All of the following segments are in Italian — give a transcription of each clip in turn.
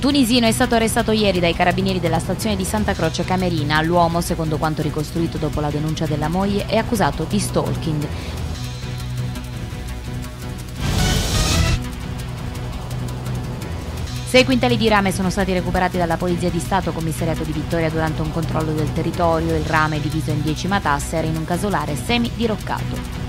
Un tunisino è stato arrestato ieri dai carabinieri della stazione di Santa Croce Camerina. L'uomo, secondo quanto ricostruito dopo la denuncia della moglie, è accusato di stalking. Sei quintali di rame sono stati recuperati dalla Polizia di Stato commissariato di Vittoria durante un controllo del territorio. Il rame, diviso in 10 matasse, era in un casolare semi-diroccato.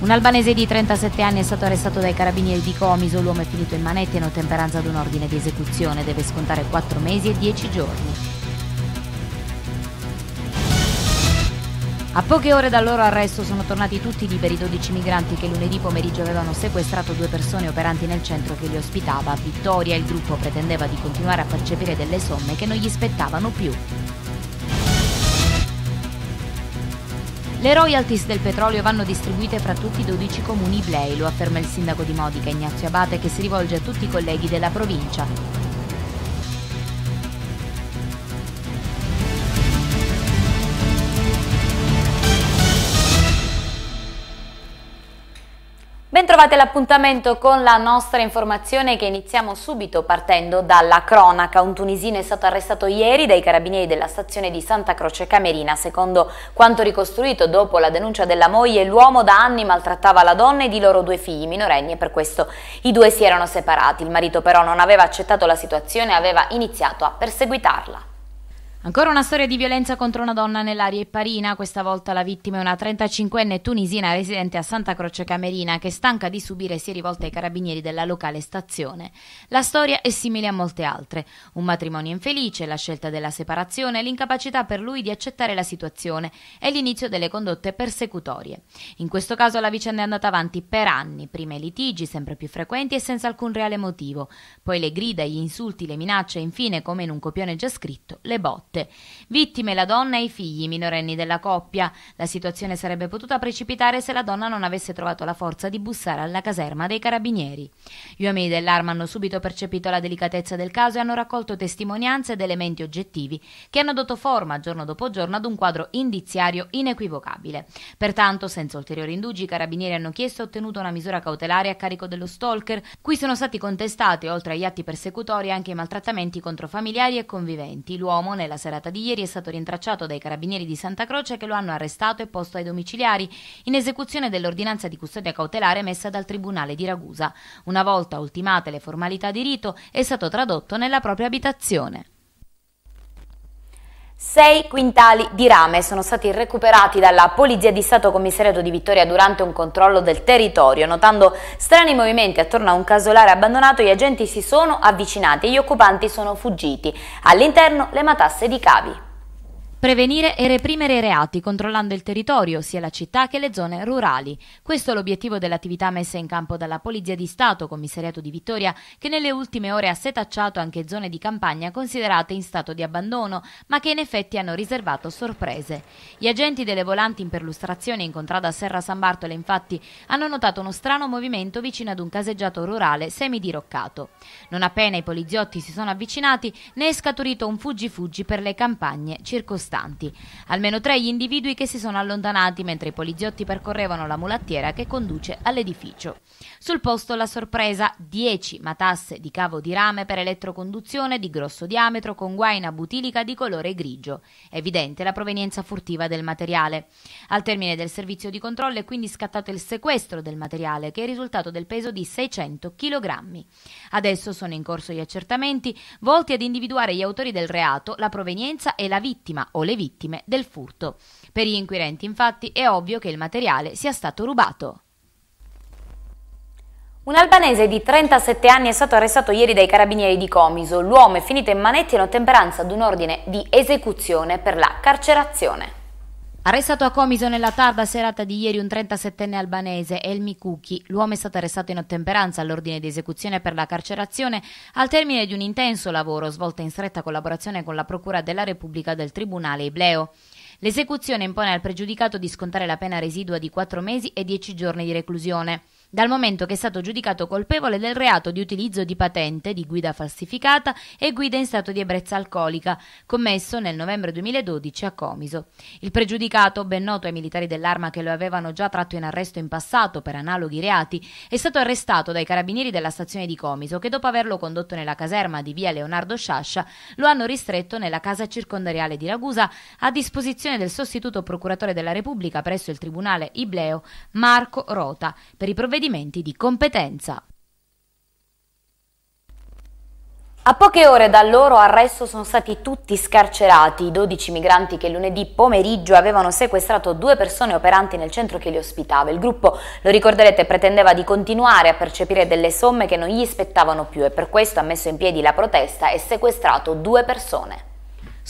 Un albanese di 37 anni è stato arrestato dai carabinieri di Comiso, l'uomo è finito in manette in ottemperanza ad un ordine di esecuzione, deve scontare 4 mesi e 10 giorni. A poche ore dal loro arresto sono tornati tutti liberi 12 migranti che lunedì pomeriggio avevano sequestrato due persone operanti nel centro che li ospitava. A Vittoria il gruppo pretendeva di continuare a percepire delle somme che non gli spettavano più. Le royalties del petrolio vanno distribuite fra tutti i 12 comuni iblei, lo afferma il sindaco di Modica Ignazio Abate che si rivolge a tutti i colleghi della provincia. Trovate l'appuntamento con la nostra informazione che iniziamo subito partendo dalla cronaca. Un tunisino è stato arrestato ieri dai carabinieri della stazione di Santa Croce Camerina. Secondo quanto ricostruito dopo la denuncia della moglie, l'uomo da anni maltrattava la donna e i loro due figli minorenni e per questo i due si erano separati. Il marito però non aveva accettato la situazione e aveva iniziato a perseguitarla. Ancora una storia di violenza contro una donna nell'area Eparina, questa volta la vittima è una 35enne tunisina residente a Santa Croce Camerina che stanca di subire si è rivolta ai carabinieri della locale stazione. La storia è simile a molte altre, un matrimonio infelice, la scelta della separazione, l'incapacità per lui di accettare la situazione e l'inizio delle condotte persecutorie. In questo caso la vicenda è andata avanti per anni, prima i litigi sempre più frequenti e senza alcun reale motivo, poi le grida, gli insulti, le minacce e infine, come in un copione già scritto, le botte notte. Vittime la donna e i figli minorenni della coppia. La situazione sarebbe potuta precipitare se la donna non avesse trovato la forza di bussare alla caserma dei carabinieri. Gli uomini dell'arma hanno subito percepito la delicatezza del caso e hanno raccolto testimonianze ed elementi oggettivi che hanno dato forma giorno dopo giorno ad un quadro indiziario inequivocabile. Pertanto, senza ulteriori indugi, i carabinieri hanno chiesto e ottenuto una misura cautelare a carico dello stalker, cui sono stati contestati, oltre agli atti persecutori, anche i maltrattamenti contro familiari e conviventi. L'uomo, nella serata di ieri è stato rintracciato dai carabinieri di Santa Croce che lo hanno arrestato e posto ai domiciliari in esecuzione dell'ordinanza di custodia cautelare emessa dal Tribunale di Ragusa. Una volta ultimate le formalità di rito è stato tradotto nella propria abitazione. Sei quintali di rame sono stati recuperati dalla Polizia di Stato Commissariato di Vittoria durante un controllo del territorio. Notando strani movimenti attorno a un casolare abbandonato, gli agenti si sono avvicinati e gli occupanti sono fuggiti. All'interno le matasse di cavi. Prevenire e reprimere i reati controllando il territorio, sia la città che le zone rurali. Questo è l'obiettivo dell'attività messa in campo dalla Polizia di Stato, commissariato di Vittoria, che nelle ultime ore ha setacciato anche zone di campagna considerate in stato di abbandono, ma che in effetti hanno riservato sorprese. Gli agenti delle volanti in perlustrazione incontrata a Serra San Bartolo, infatti, hanno notato uno strano movimento vicino ad un caseggiato rurale semidiroccato. Non appena i poliziotti si sono avvicinati, ne è scaturito un fuggi-fuggi per le campagne circostanti circostanti. Almeno tre gli individui che si sono allontanati mentre i poliziotti percorrevano la mulattiera che conduce all'edificio. Sul posto la sorpresa, 10 matasse di cavo di rame per elettroconduzione di grosso diametro con guaina butilica di colore grigio. Evidente la provenienza furtiva del materiale. Al termine del servizio di controllo è quindi scattato il sequestro del materiale che è risultato del peso di 600 kg. Adesso sono in corso gli accertamenti volti ad individuare gli autori del reato, la provenienza e la vittima, o le vittime del furto. Per gli inquirenti infatti è ovvio che il materiale sia stato rubato. Un albanese di 37 anni è stato arrestato ieri dai carabinieri di Comiso. L'uomo è finito in manetti in ottemperanza ad un ordine di esecuzione per la carcerazione. Arrestato a Comiso nella tarda serata di ieri un 37enne albanese, Elmi Kuki. L'uomo è stato arrestato in ottemperanza all'ordine di esecuzione per la carcerazione al termine di un intenso lavoro svolto in stretta collaborazione con la Procura della Repubblica del Tribunale Ibleo. L'esecuzione impone al pregiudicato di scontare la pena residua di 4 mesi e 10 giorni di reclusione dal momento che è stato giudicato colpevole del reato di utilizzo di patente di guida falsificata e guida in stato di ebbrezza alcolica, commesso nel novembre 2012 a Comiso. Il pregiudicato, ben noto ai militari dell'arma che lo avevano già tratto in arresto in passato per analoghi reati, è stato arrestato dai carabinieri della stazione di Comiso che dopo averlo condotto nella caserma di via Leonardo Sciascia lo hanno ristretto nella casa circondariale di Ragusa a disposizione del sostituto procuratore della Repubblica presso il tribunale Ibleo Marco Rota per i provvedimenti provvedimenti di competenza. A poche ore dal loro arresto sono stati tutti scarcerati i 12 migranti che lunedì pomeriggio avevano sequestrato due persone operanti nel centro che li ospitava. Il gruppo, lo ricorderete, pretendeva di continuare a percepire delle somme che non gli spettavano più e per questo ha messo in piedi la protesta e sequestrato due persone.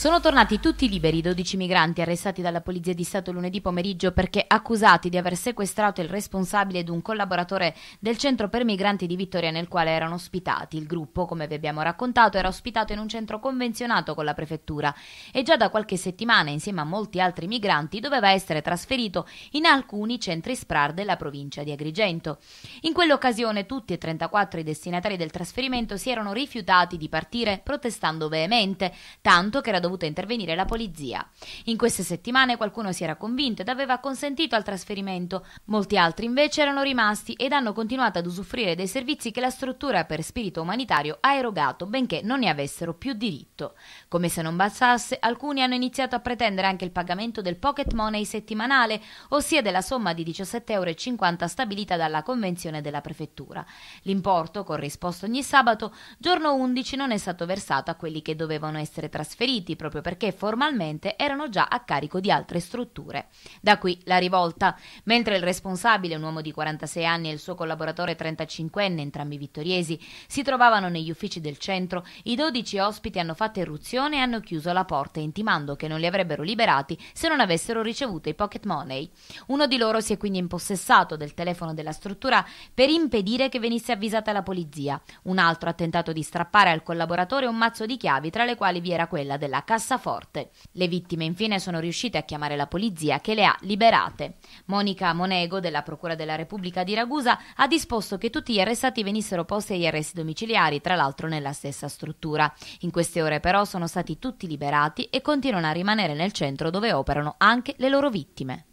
Sono tornati tutti liberi 12 migranti arrestati dalla Polizia di Stato lunedì pomeriggio perché accusati di aver sequestrato il responsabile ed un collaboratore del centro per migranti di Vittoria nel quale erano ospitati. Il gruppo, come vi abbiamo raccontato, era ospitato in un centro convenzionato con la prefettura e già da qualche settimana insieme a molti altri migranti doveva essere trasferito in alcuni centri SPRAR della provincia di Agrigento. In quell'occasione tutti e 34 i destinatari del trasferimento si erano rifiutati di partire protestando veemente, tanto che era dovuto dovuta intervenire la polizia. In queste settimane qualcuno si era convinto ed aveva consentito al trasferimento, molti altri invece erano rimasti ed hanno continuato ad usufruire dei servizi che la struttura per spirito umanitario ha erogato, benché non ne avessero più diritto. Come se non bastasse, alcuni hanno iniziato a pretendere anche il pagamento del pocket money settimanale, ossia della somma di 17,50 euro stabilita dalla convenzione della prefettura. L'importo, corrisposto ogni sabato, giorno 11 non è stato versato a quelli che dovevano essere trasferiti proprio perché formalmente erano già a carico di altre strutture. Da qui la rivolta. Mentre il responsabile, un uomo di 46 anni, e il suo collaboratore 35enne, entrambi vittoriesi, si trovavano negli uffici del centro, i 12 ospiti hanno fatto irruzione e hanno chiuso la porta, intimando che non li avrebbero liberati se non avessero ricevuto i pocket money. Uno di loro si è quindi impossessato del telefono della struttura per impedire che venisse avvisata la polizia. Un altro ha tentato di strappare al collaboratore un mazzo di chiavi, tra le quali vi era quella della cassaforte. Le vittime infine sono riuscite a chiamare la polizia che le ha liberate. Monica Monego della Procura della Repubblica di Ragusa ha disposto che tutti gli arrestati venissero posti agli arresti domiciliari, tra l'altro nella stessa struttura. In queste ore però sono stati tutti liberati e continuano a rimanere nel centro dove operano anche le loro vittime.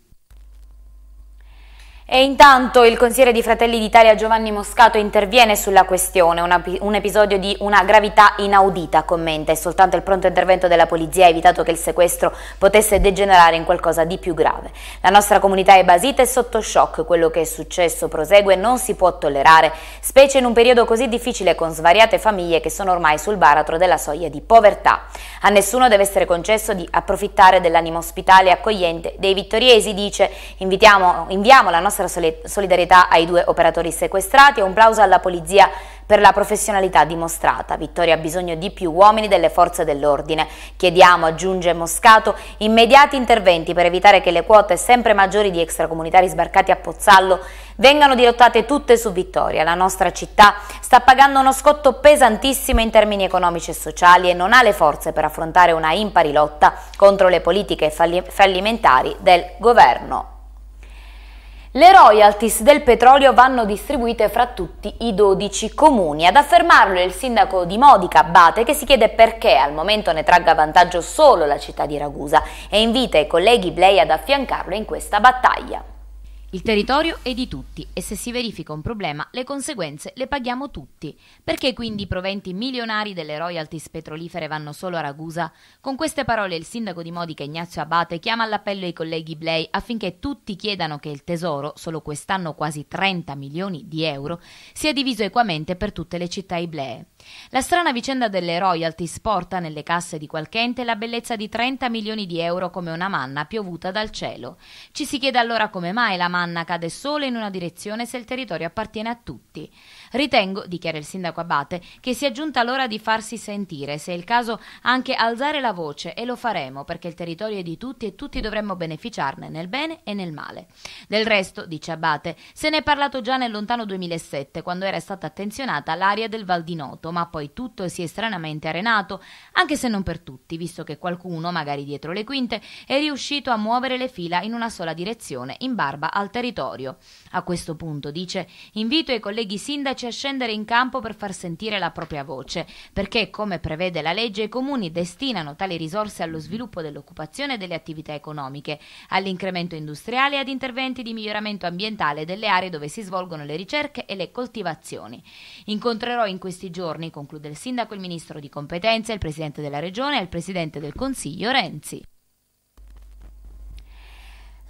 E intanto il consigliere di Fratelli d'Italia Giovanni Moscato interviene sulla questione, una, un episodio di una gravità inaudita, commenta, e soltanto il pronto intervento della polizia ha evitato che il sequestro potesse degenerare in qualcosa di più grave. La nostra comunità è basita e sotto shock, quello che è successo prosegue e non si può tollerare, specie in un periodo così difficile con svariate famiglie che sono ormai sul baratro della soglia di povertà. A nessuno deve essere concesso di approfittare dell'animo ospitale e accogliente dei vittoriesi, dice. Invitiamo, inviamo la nostra solidarietà ai due operatori sequestrati e un plauso alla polizia per la professionalità dimostrata. Vittoria ha bisogno di più uomini delle forze dell'ordine. Chiediamo, aggiunge Moscato, immediati interventi per evitare che le quote sempre maggiori di extracomunitari sbarcati a Pozzallo vengano dirottate tutte su Vittoria. La nostra città sta pagando uno scotto pesantissimo in termini economici e sociali e non ha le forze per affrontare una impari lotta contro le politiche fallimentari del governo. Le royalties del petrolio vanno distribuite fra tutti i 12 comuni. Ad affermarlo è il sindaco di Modica, Abate, che si chiede perché al momento ne tragga vantaggio solo la città di Ragusa e invita i colleghi Blei ad affiancarlo in questa battaglia. Il territorio è di tutti e se si verifica un problema le conseguenze le paghiamo tutti. Perché quindi i proventi milionari delle royalties petrolifere vanno solo a Ragusa? Con queste parole il sindaco di Modica Ignazio Abate chiama all'appello i colleghi Blei affinché tutti chiedano che il tesoro, solo quest'anno quasi 30 milioni di euro, sia diviso equamente per tutte le città iblee. La strana vicenda delle royalties porta nelle casse di qualche ente la bellezza di 30 milioni di euro come una manna piovuta dal cielo. Ci si chiede allora come mai la manna manna cade solo in una direzione se il territorio appartiene a tutti. Ritengo, dichiara il sindaco Abate, che sia giunta l'ora di farsi sentire, se è il caso anche alzare la voce e lo faremo perché il territorio è di tutti e tutti dovremmo beneficiarne nel bene e nel male. Del resto, dice Abate, se ne è parlato già nel lontano 2007 quando era stata attenzionata l'area del Val di Noto, ma poi tutto si è stranamente arenato, anche se non per tutti, visto che qualcuno, magari dietro le quinte, è riuscito a muovere le fila in una sola direzione in barba al al territorio. A questo punto, dice, invito i colleghi sindaci a scendere in campo per far sentire la propria voce, perché, come prevede la legge, i comuni destinano tali risorse allo sviluppo dell'occupazione e delle attività economiche, all'incremento industriale e ad interventi di miglioramento ambientale delle aree dove si svolgono le ricerche e le coltivazioni. Incontrerò in questi giorni, conclude il sindaco, il ministro di competenza, il presidente della regione e il presidente del Consiglio Renzi.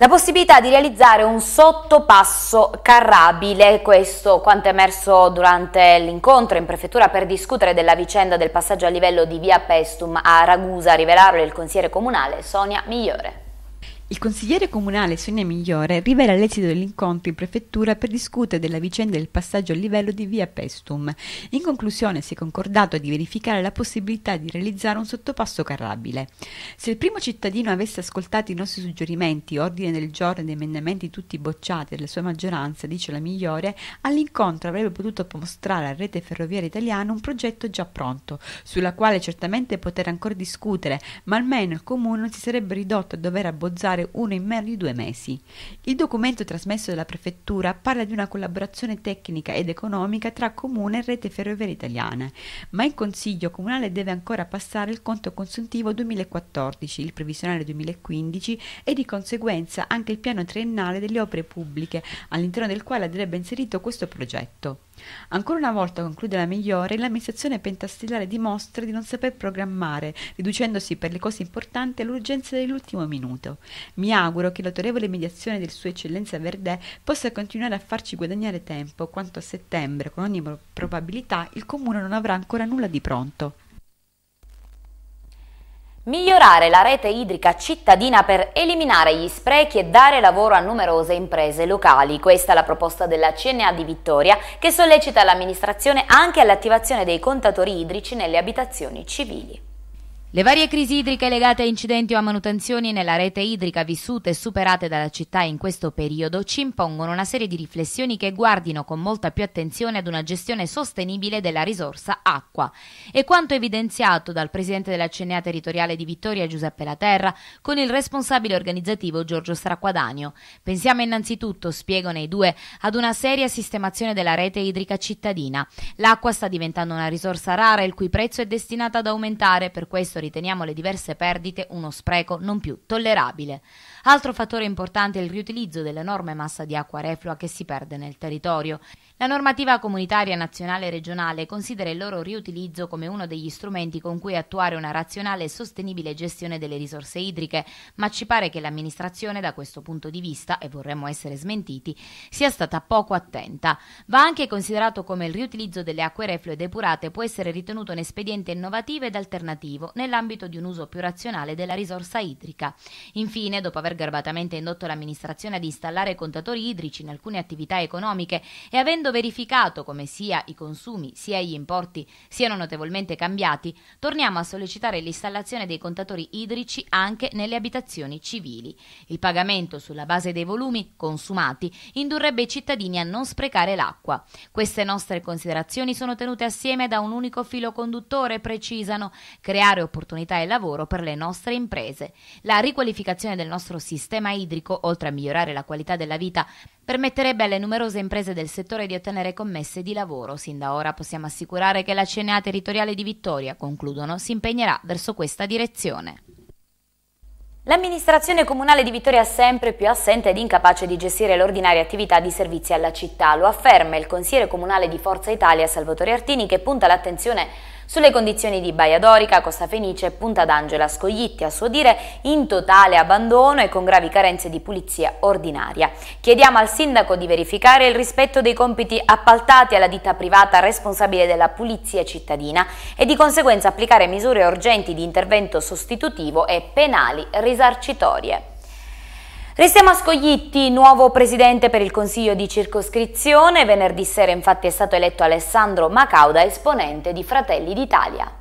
La possibilità di realizzare un sottopasso carrabile, questo quanto è emerso durante l'incontro in prefettura per discutere della vicenda del passaggio a livello di via Pestum a Ragusa, a rivelarlo il consigliere comunale Sonia Migliore. Il consigliere comunale Sonia Migliore rivela l'esito dell'incontro in prefettura per discutere della vicenda del passaggio a livello di via Pestum. In conclusione si è concordato di verificare la possibilità di realizzare un sottopasso carrabile. Se il primo cittadino avesse ascoltato i nostri suggerimenti, ordine del giorno ed emendamenti tutti bocciati dalla sua maggioranza, dice la Migliore, all'incontro avrebbe potuto mostrare a Rete Ferroviaria Italiana un progetto già pronto, sulla quale certamente poter ancora discutere, ma almeno il comune non si sarebbe ridotto a dover abbozzare effettuare uno in meno di due mesi. Il documento trasmesso dalla prefettura parla di una collaborazione tecnica ed economica tra comune e rete ferroviaria italiana, ma il Consiglio Comunale deve ancora passare il conto consuntivo 2014, il previsionale 2015 e di conseguenza anche il piano triennale delle opere pubbliche, all'interno del quale andrebbe inserito questo progetto. Ancora una volta, conclude la migliore, l'amministrazione pentastellare dimostra di non saper programmare, riducendosi per le cose importanti all'urgenza dell'ultimo minuto. Mi auguro che l'autorevole mediazione del Sua Eccellenza Verdè possa continuare a farci guadagnare tempo, quanto a settembre, con ogni probabilità, il Comune non avrà ancora nulla di pronto. Migliorare la rete idrica cittadina per eliminare gli sprechi e dare lavoro a numerose imprese locali. Questa è la proposta della CNA di Vittoria che sollecita l'amministrazione anche all'attivazione dei contatori idrici nelle abitazioni civili. Le varie crisi idriche legate a incidenti o a manutenzioni nella rete idrica vissute e superate dalla città in questo periodo ci impongono una serie di riflessioni che guardino con molta più attenzione ad una gestione sostenibile della risorsa acqua. E quanto evidenziato dal presidente della CNA territoriale di Vittoria Giuseppe Laterra con il responsabile organizzativo Giorgio Straquadanio. Pensiamo innanzitutto, spiegano i due, ad una seria sistemazione della rete idrica cittadina. L'acqua sta diventando una risorsa rara il cui prezzo è destinato ad aumentare per questo riteniamo le diverse perdite uno spreco non più tollerabile. Altro fattore importante è il riutilizzo dell'enorme massa di acqua reflua che si perde nel territorio. La normativa comunitaria nazionale e regionale considera il loro riutilizzo come uno degli strumenti con cui attuare una razionale e sostenibile gestione delle risorse idriche, ma ci pare che l'amministrazione da questo punto di vista, e vorremmo essere smentiti, sia stata poco attenta. Va anche considerato come il riutilizzo delle acque reflue depurate può essere ritenuto un espediente innovativo ed alternativo nell'ambito di un uso più razionale della risorsa idrica. Infine, dopo aver garbatamente indotto l'amministrazione ad installare contatori idrici in alcune attività economiche e avendo verificato come sia i consumi sia gli importi siano notevolmente cambiati, torniamo a sollecitare l'installazione dei contatori idrici anche nelle abitazioni civili. Il pagamento sulla base dei volumi consumati indurrebbe i cittadini a non sprecare l'acqua. Queste nostre considerazioni sono tenute assieme da un unico filo conduttore, precisano, creare opportunità e lavoro per le nostre imprese. La riqualificazione del nostro nostro sistema idrico, oltre a migliorare la qualità della vita, permetterebbe alle numerose imprese del settore di ottenere commesse di lavoro. Sin da ora possiamo assicurare che la CNA territoriale di Vittoria, concludono, si impegnerà verso questa direzione. L'amministrazione comunale di Vittoria è sempre più assente ed incapace di gestire l'ordinaria attività di servizi alla città, lo afferma il consigliere comunale di Forza Italia Salvatore Artini che punta l'attenzione sulle condizioni di Baia Dorica, Costa Fenice e Punta d'Angela Scoglitti, a suo dire, in totale abbandono e con gravi carenze di pulizia ordinaria. Chiediamo al sindaco di verificare il rispetto dei compiti appaltati alla ditta privata responsabile della pulizia cittadina e di conseguenza applicare misure urgenti di intervento sostitutivo e penali risarcitorie. Restiamo a Scoglitti, nuovo presidente per il Consiglio di circoscrizione. Venerdì sera infatti è stato eletto Alessandro Macauda, esponente di Fratelli d'Italia.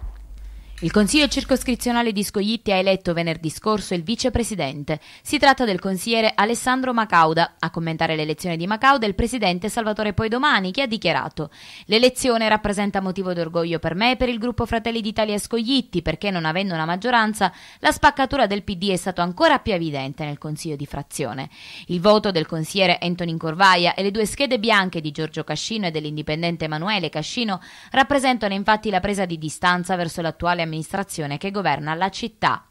Il Consiglio circoscrizionale di Scoglitti ha eletto venerdì scorso il vicepresidente. Si tratta del consigliere Alessandro Macauda. A commentare l'elezione di Macauda il presidente Salvatore Poidomani che ha dichiarato L'elezione rappresenta motivo d'orgoglio per me e per il gruppo Fratelli d'Italia Scoglitti perché non avendo una maggioranza la spaccatura del PD è stata ancora più evidente nel Consiglio di frazione. Il voto del consigliere Antonin Corvaia e le due schede bianche di Giorgio Cascino e dell'indipendente Emanuele Cascino rappresentano infatti la presa di distanza verso l'attuale amministrazione che governa la città.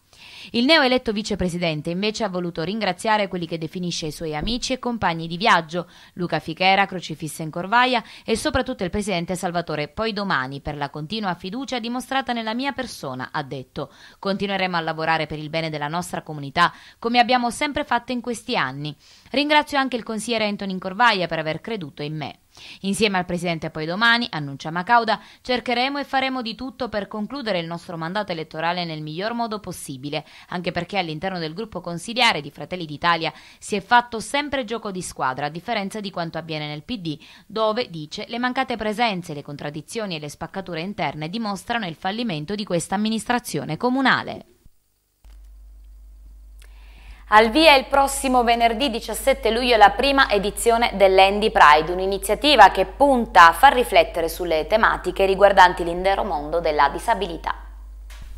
Il neoeletto vicepresidente invece ha voluto ringraziare quelli che definisce i suoi amici e compagni di viaggio, Luca Fichera, Crocifissa in Corvaia e soprattutto il presidente Salvatore Poi domani per la continua fiducia dimostrata nella mia persona, ha detto. Continueremo a lavorare per il bene della nostra comunità, come abbiamo sempre fatto in questi anni. Ringrazio anche il consigliere Antonin Corvaia per aver creduto in me. Insieme al presidente poi domani, annuncia Macauda, cercheremo e faremo di tutto per concludere il nostro mandato elettorale nel miglior modo possibile, anche perché all'interno del gruppo consigliare di Fratelli d'Italia si è fatto sempre gioco di squadra, a differenza di quanto avviene nel PD, dove, dice, le mancate presenze, le contraddizioni e le spaccature interne dimostrano il fallimento di questa amministrazione comunale. Al via il prossimo venerdì 17 luglio la prima edizione dell'Andy Pride, un'iniziativa che punta a far riflettere sulle tematiche riguardanti l'intero mondo della disabilità.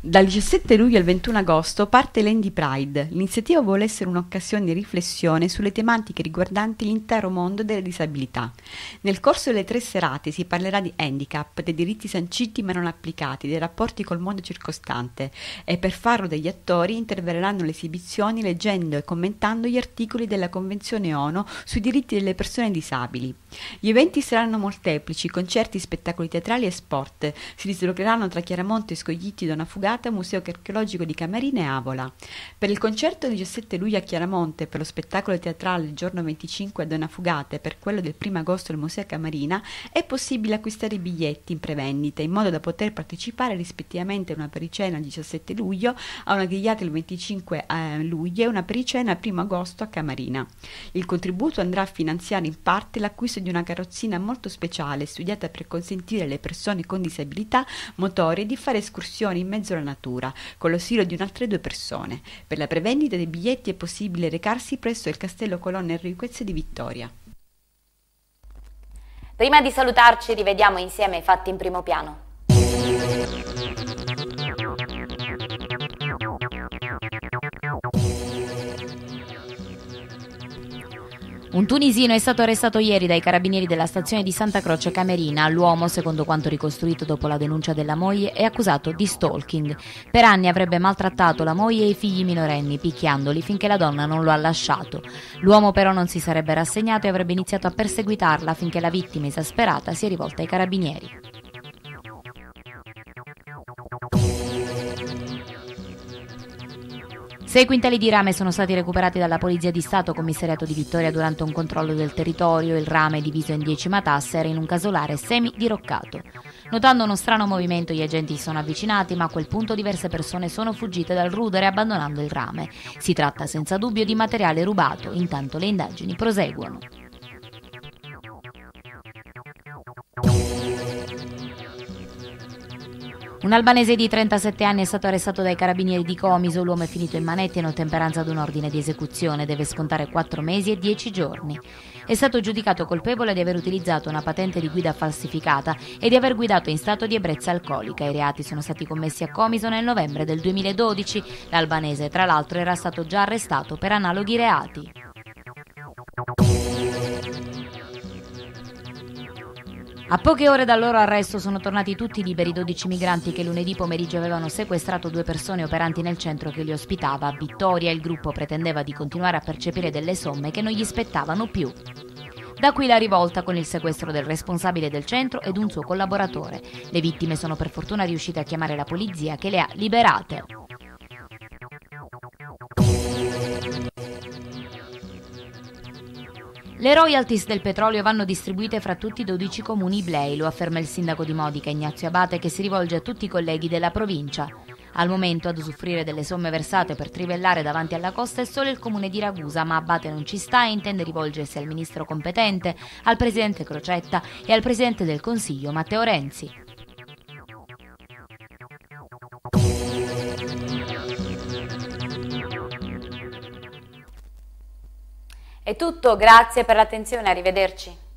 Dal 17 luglio al 21 agosto parte l'Andy Pride. L'iniziativa vuole essere un'occasione di riflessione sulle tematiche riguardanti l'intero mondo delle disabilità. Nel corso delle tre serate si parlerà di handicap, dei diritti sanciti ma non applicati, dei rapporti col mondo circostante e per farlo degli attori interverranno le esibizioni leggendo e commentando gli articoli della Convenzione ONU sui diritti delle persone disabili. Gli eventi saranno molteplici, concerti, spettacoli teatrali e sport. Si dislocheranno tra Chiaramonte e Scogliti da una fuga data Museo Archeologico di Camerina e Avola. Per il concerto del 17 luglio a Chiaramonte, per lo spettacolo teatrale il giorno 25 a Donna Fugate e per quello del 1 agosto al Museo Camerina, è possibile acquistare i biglietti in prevendita in modo da poter partecipare rispettivamente a una pericena il 17 luglio, a una grigliata il 25 eh, luglio e una pericena il 1 agosto a Camerina. Il contributo andrà a finanziare in parte l'acquisto di una carrozzina molto speciale studiata per consentire alle persone con disabilità motorie di fare escursioni in mezzo alla Teatro Natura, con l'ausilio di un'altra due persone. Per la prevendita dei biglietti è possibile recarsi presso il Castello Colonna Enriquezze di Vittoria. Prima di salutarci rivediamo insieme i fatti in primo piano. Un tunisino è stato arrestato ieri dai carabinieri della stazione di Santa Croce Camerina. L'uomo, secondo quanto ricostruito dopo la denuncia della moglie, è accusato di stalking. Per anni avrebbe maltrattato la moglie e i figli minorenni, picchiandoli finché la donna non lo ha lasciato. L'uomo però non si sarebbe rassegnato e avrebbe iniziato a perseguitarla finché la vittima esasperata si è rivolta ai carabinieri. Sei quintali di rame sono stati recuperati dalla Polizia di Stato commissariato di Vittoria durante un controllo del territorio. Il rame, diviso in dieci matasse, era in un casolare semi-diroccato. Notando uno strano movimento, gli agenti si sono avvicinati, ma a quel punto diverse persone sono fuggite dal rudere abbandonando il rame. Si tratta senza dubbio di materiale rubato, intanto le indagini proseguono. Un albanese di 37 anni è stato arrestato dai carabinieri di Comiso, l'uomo è finito in manette in ottemperanza ad un ordine di esecuzione, deve scontare 4 mesi e 10 giorni. È stato giudicato colpevole di aver utilizzato una patente di guida falsificata e di aver guidato in stato di ebbrezza alcolica. I reati sono stati commessi a Comiso nel novembre del 2012. L'albanese, tra l'altro, era stato già arrestato per analoghi reati. A poche ore dal loro arresto sono tornati tutti liberi 12 migranti che lunedì pomeriggio avevano sequestrato due persone operanti nel centro che li ospitava. A Vittoria il gruppo pretendeva di continuare a percepire delle somme che non gli spettavano più. Da qui la rivolta con il sequestro del responsabile del centro ed un suo collaboratore. Le vittime sono per fortuna riuscite a chiamare la polizia che le ha liberate. Le royalties del petrolio vanno distribuite fra tutti i 12 comuni Blei, lo afferma il sindaco di Modica Ignazio Abate che si rivolge a tutti i colleghi della provincia. Al momento ad usufruire delle somme versate per trivellare davanti alla costa è solo il comune di Ragusa, ma Abate non ci sta e intende rivolgersi al ministro competente, al presidente Crocetta e al presidente del Consiglio Matteo Renzi. È tutto, grazie per l'attenzione, arrivederci.